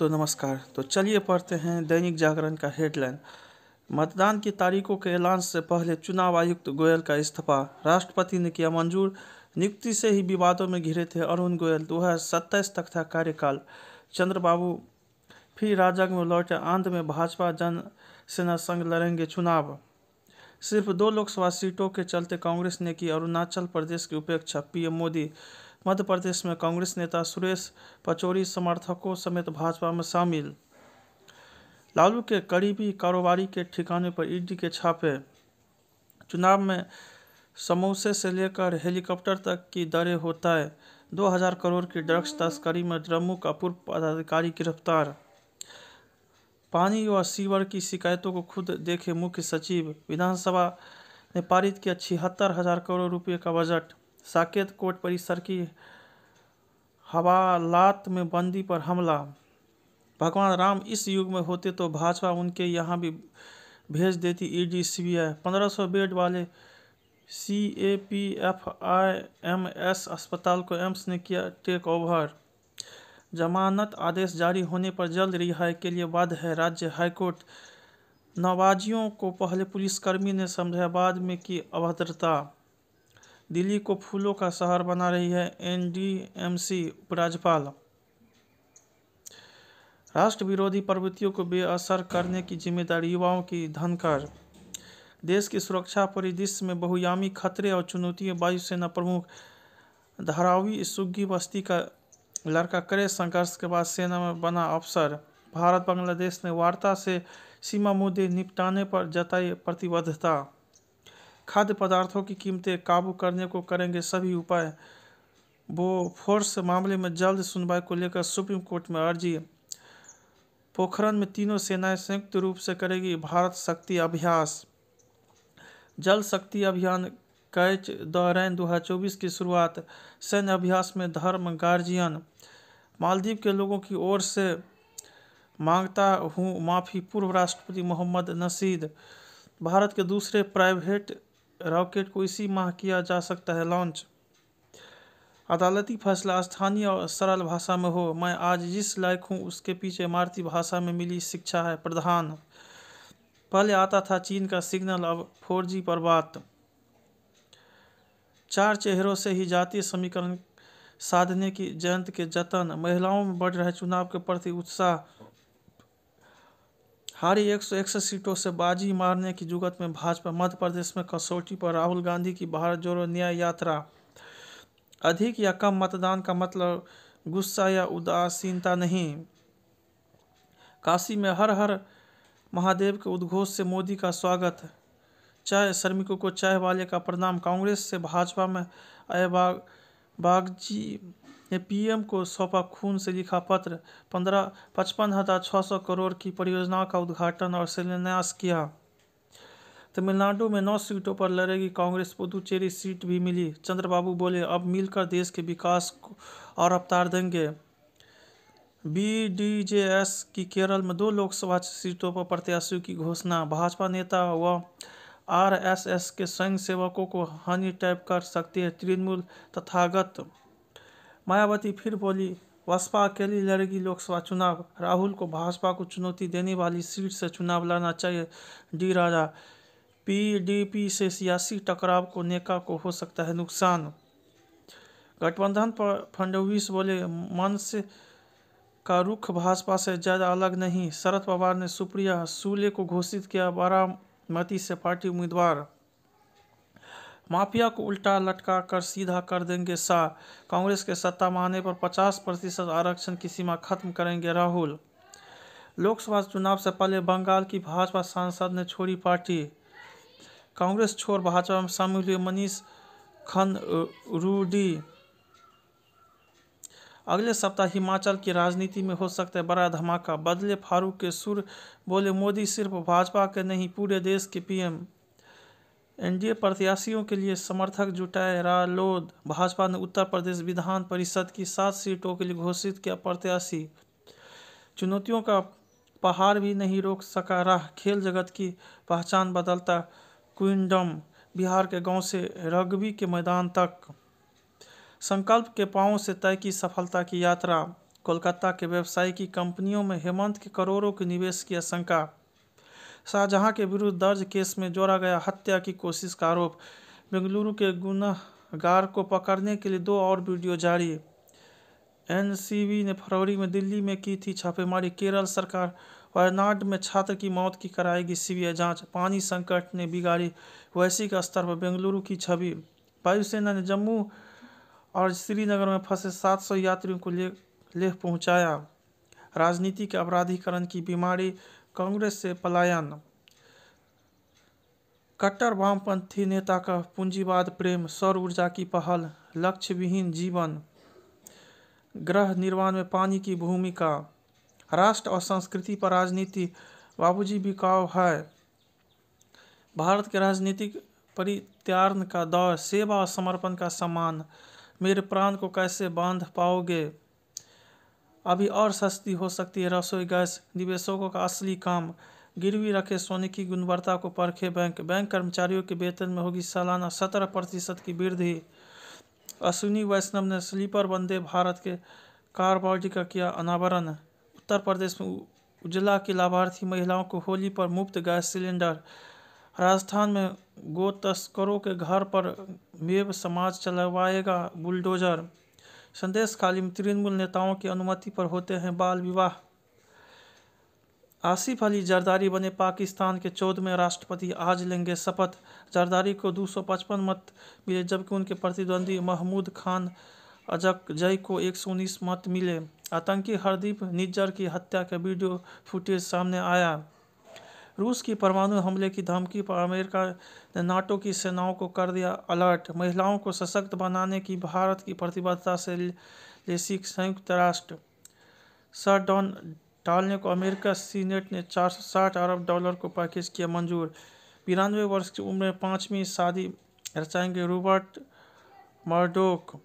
दोस्तों नमस्कार तो चलिए पढ़ते हैं दैनिक जागरण का हेडलाइन मतदान की तारीखों के ऐलान से पहले चुनाव आयुक्त गोयल का इस्तीफा राष्ट्रपति ने किया मंजूर नियुक्ति से ही विवादों में घिरे थे अरुण गोयल सत्ताईस तक था कार्यकाल चंद्रबाबू फिर राजग में लौटे आंध में भाजपा जन सेना संघ लड़ेंगे चुनाव सिर्फ दो लोकसभा सीटों के चलते कांग्रेस ने की अरुणाचल प्रदेश की उपेक्षा पीएम मोदी मध्य प्रदेश में कांग्रेस नेता सुरेश पचौरी समर्थकों समेत भाजपा में शामिल लालू के करीबी कारोबारी के ठिकाने पर ईडी के छापे चुनाव में समोसे से लेकर हेलीकॉप्टर तक की दरें होता है 2000 करोड़ की ड्रग्स तस्करी में जम्मू का पूर्व पदाधिकारी गिरफ्तार पानी व सीवर की शिकायतों को खुद देखे मुख्य सचिव विधानसभा ने पारित किया छिहत्तर हजार करोड़ रुपये का बजट साकेत कोट परिसर की हवालात में बंदी पर हमला भगवान राम इस युग में होते तो भाजपा उनके यहाँ भी भेज देती ईडी सीबीआई सौ बेड वाले C A P F I M S अस्पताल को एम्स ने किया टेक ओवर जमानत आदेश जारी होने पर जल्द रिहाई के लिए बाध्य है राज्य हाईकोर्ट नवाजियों को पहले पुलिसकर्मी ने समझाया बाद में की अभद्रता दिल्ली को फूलों का शहर बना रही है एनडीएमसी उपराज्यपाल राष्ट्र विरोधी प्रवृत्तियों को बेअसर करने की जिम्मेदारी युवाओं की धनकर देश की सुरक्षा परिदृश्य में बहुयामी खतरे और चुनौतियां वायुसेना प्रमुख धारावी सुग्गी बस्ती का लड़का करे संघर्ष के बाद सेना में बना अफसर भारत बांग्लादेश ने वार्ता से सीमा मुद्दे निपटाने पर जताई प्रतिबद्धता खाद्य पदार्थों की कीमतें काबू करने को करेंगे सभी उपाय वो फोर्स मामले में जल्द सुनवाई को लेकर सुप्रीम कोर्ट में अर्जी पोखरण में तीनों सेनाएं संयुक्त रूप से करेगी भारत शक्ति अभ्यास जल शक्ति अभियान कैच दौरान चौबीस की शुरुआत सैन्य अभ्यास में धर्म गार्जियन मालदीव के लोगों की ओर से मांगता हूँ माफ़ी पूर्व राष्ट्रपति मोहम्मद नसीद भारत के दूसरे प्राइवेट रॉकेट को इसी माह किया जा सकता है लॉन्च अदालती फैसला स्थानीय और सरल भाषा में हो मैं आज जिस लायक हूँ उसके पीछे इमारती भाषा में मिली शिक्षा है प्रधान पहले आता था चीन का सिग्नल अब फोर जी पर बात चार चेहरों से ही जातीय समीकरण साधने की जयंत के जतन महिलाओं में बढ़ रहे चुनाव के प्रति उत्साह हारी एक सौ इकसठ सीटों से बाजी मारने की जुगत में भाजपा मध्य प्रदेश में कसौटी पर राहुल गांधी की भारत जोड़ो न्याय यात्रा अधिक या कम मतदान का मतलब गुस्सा या उदासीनता नहीं काशी में हर हर महादेव के उद्घोष से मोदी का स्वागत चाय श्रमिकों को चाय वाले का प्रणाम कांग्रेस से भाजपा में अयबाग बागजी ने पीएम को सौंपा खून से लिखा पत्र पंद्रह पचपन हजार छः सौ करोड़ की परियोजनाओं का उद्घाटन और शिलान्यास किया तमिलनाडु में नौ सीटों पर लड़ेगी कांग्रेस पुदुचेरी सीट भी मिली चंद्रबाबू बोले अब मिलकर देश के विकास को और अवतार देंगे बीडीजेएस की केरल में दो लोकसभा सीटों पर प्रत्याशियों की घोषणा भाजपा नेता व आरएसएस के स्वयं सेवकों को हानि टैप कर सकती है तृणमूल तथागत मायावती फिर बोली बसपा अकेली लड़ेगी लोकसभा चुनाव राहुल को भाजपा को चुनौती देने वाली सीट से चुनाव लड़ना चाहिए डी राजा पीडीपी से सियासी टकराव को नेका को हो सकता है नुकसान गठबंधन पर फडणवीस बोले मन से का रुख भाजपा से ज़्यादा अलग नहीं शरद पवार ने सुप्रिया सूले को घोषित किया बारामती से पार्टी उम्मीदवार माफिया को उल्टा लटका कर सीधा कर देंगे शाह कांग्रेस के सत्ता में आने पर 50 प्रतिशत आरक्षण की सीमा खत्म करेंगे राहुल लोकसभा चुनाव से पहले बंगाल की भाजपा सांसद ने छोड़ी पार्टी कांग्रेस छोड़ भाजपा में शामिल हुए मनीष खन रूडी अगले सप्ताह हिमाचल की राजनीति में हो सकता है बड़ा धमाका बदले फारूक के सुर बोले मोदी सिर्फ भाजपा के नहीं पूरे देश के पीएम एनडीए प्रत्याशियों के लिए समर्थक जुटाए रालोद भाजपा ने उत्तर प्रदेश विधान परिषद की सात सीटों के लिए घोषित किया प्रत्याशी चुनौतियों का पहाड़ भी नहीं रोक सका राह खेल जगत की पहचान बदलता क्विंडम बिहार के गांव से रग्बी के मैदान तक संकल्प के पांव से तय की सफलता की यात्रा कोलकाता के व्यवसायी की कंपनियों में हेमंत के करोड़ों के निवेश की आशंका शाहजहां के विरुद्ध दर्ज केस में जोड़ा गया हत्या की कोशिश का आरोप बेंगलुरु के गुनागार को पकड़ने के लिए दो और वीडियो जारी एनसीबी ने फरवरी में दिल्ली में की थी छापेमारी केरल सरकार वायनाड में छात्र की मौत की कराएगी सीबीआई जांच पानी संकट ने बिगाड़ी वैश्विक स्तर पर बेंगलुरु की छवि वायुसेना ने जम्मू और श्रीनगर में फंसे 700 यात्रियों को ले लेह पहुंचाया राजनीति के अपराधीकरण की बीमारी कांग्रेस से पलायन कट्टर वामपंथी नेता का पूंजीवाद प्रेम सौर ऊर्जा की पहल लक्ष्य विहीन जीवन ग्रह निर्माण में पानी की भूमिका राष्ट्र और संस्कृति पर राजनीति बाबूजी बिकाव है भारत के राजनीतिक परित्यार्ण का दौर सेवा और समर्पण का सम्मान मेरे प्राण को कैसे बांध पाओगे अभी और सस्ती हो सकती है रसोई गैस निवेशकों का असली काम गिरवी रखे सोने की गुणवत्ता को परखे बैंक बैंक कर्मचारियों के वेतन में होगी सालाना सत्रह प्रतिशत की वृद्धि अश्विनी वैष्णव ने स्लीपर वंदे भारत के कार बॉडी का किया अनावरण उत्तर प्रदेश में उजला की लाभार्थी महिलाओं को होली पर मुफ्त गैस सिलेंडर राजस्थान में गो तस्करों के घर पर मेव समाज चलवाएगा बुलडोजर संदेश खाली में तृणमूल नेताओं की अनुमति पर होते हैं बाल विवाह आसिफ अली जरदारी बने पाकिस्तान के चौदहवें राष्ट्रपति आज लेंगे शपथ जरदारी को 255 मत मिले जबकि उनके प्रतिद्वंदी महमूद खान अजक जय को 119 मत मिले आतंकी हरदीप निज्जर की हत्या का वीडियो फुटेज सामने आया रूस की परमाणु हमले की धमकी पर अमेरिका ने नाटो की सेनाओं को कर दिया अलर्ट महिलाओं को सशक्त बनाने की भारत की प्रतिबद्धता से लेसी संयुक्त राष्ट्र सर डॉन डालने को अमेरिका सीनेट ने चार अरब डॉलर को पैकेज किया मंजूर बिरानवे वर्ष की उम्र में पाँचवीं शादी रचाएंगे रॉबर्ट मर्डोक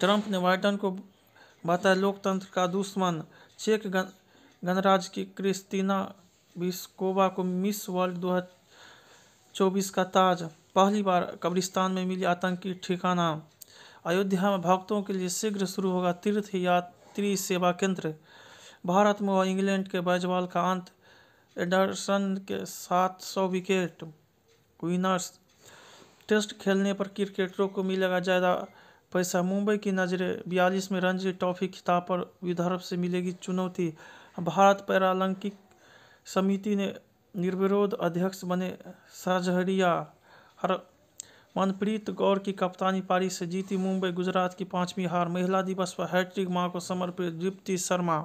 ट्रंप ने बाइडन को बताया लोकतंत्र का दुश्मन चेक गणराज्य की क्रिस्तीना विस्कोवा को मिस वर्ल्ड दो चौबीस का ताज पहली बार कब्रिस्तान में मिली आतंकी ठिकाना अयोध्या में भक्तों के लिए शीघ्र शुरू होगा तीर्थ यात्री सेवा केंद्र भारत में हुआ इंग्लैंड के बैजबॉल का अंत एडरसन के सात सौ विकेट विनर्स टेस्ट खेलने पर क्रिकेटरों को मिलेगा ज़्यादा पैसा मुंबई की नज़रें बयालीस में रणजी ट्रॉफी खिताब पर विदर्भ से मिलेगी चुनौती भारत पैरालंपिक समिति ने निर्विरोध अध्यक्ष बने हर मनप्रीत गौर की कप्तानी पारी से जीती मुंबई गुजरात की पांचवी हार महिला दिवस पर हैट्रिक मां को समर्पित दीप्ति शर्मा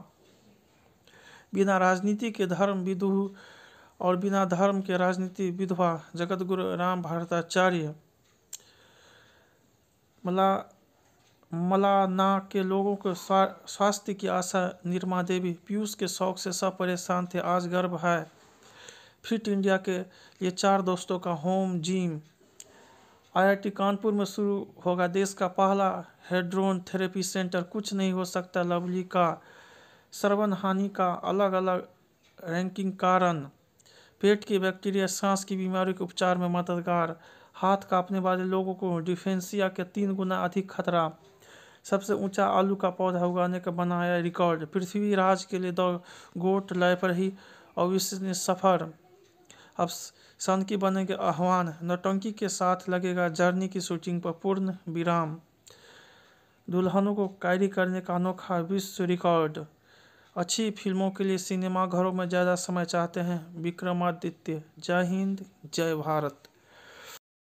बिना राजनीति के धर्म विधु और बिना धर्म के राजनीति विधवा जगतगुरु राम भारताचार्य मला मलाना के लोगों को स्वास्थ्य की आशा निर्मा देवी पीयूष के शौक से सब परेशान थे आज गर्व है फिट इंडिया के ये चार दोस्तों का होम जिम आईआईटी कानपुर में शुरू होगा देश का पहला हेड्रोन थेरेपी सेंटर कुछ नहीं हो सकता लवली का श्रवण हानि का अलग अलग रैंकिंग कारण पेट के बैक्टीरिया सांस की बीमारी के उपचार में मददगार हाथ कांपने वाले लोगों को डिफेंसिया के तीन गुना अधिक खतरा सबसे ऊंचा आलू का पौधा उगाने का बनाया रिकॉर्ड पृथ्वीराज के लिए द गोट लय पर ही अविश सफर अब सन की बनेंगे आह्वान नौटंकी के साथ लगेगा जर्नी की शूटिंग पर पूर्ण विराम दुल्हनों को कैरी करने का अनोखा विश्व रिकॉर्ड अच्छी फिल्मों के लिए सिनेमाघरों में ज़्यादा समय चाहते हैं विक्रमादित्य जय हिंद जय भारत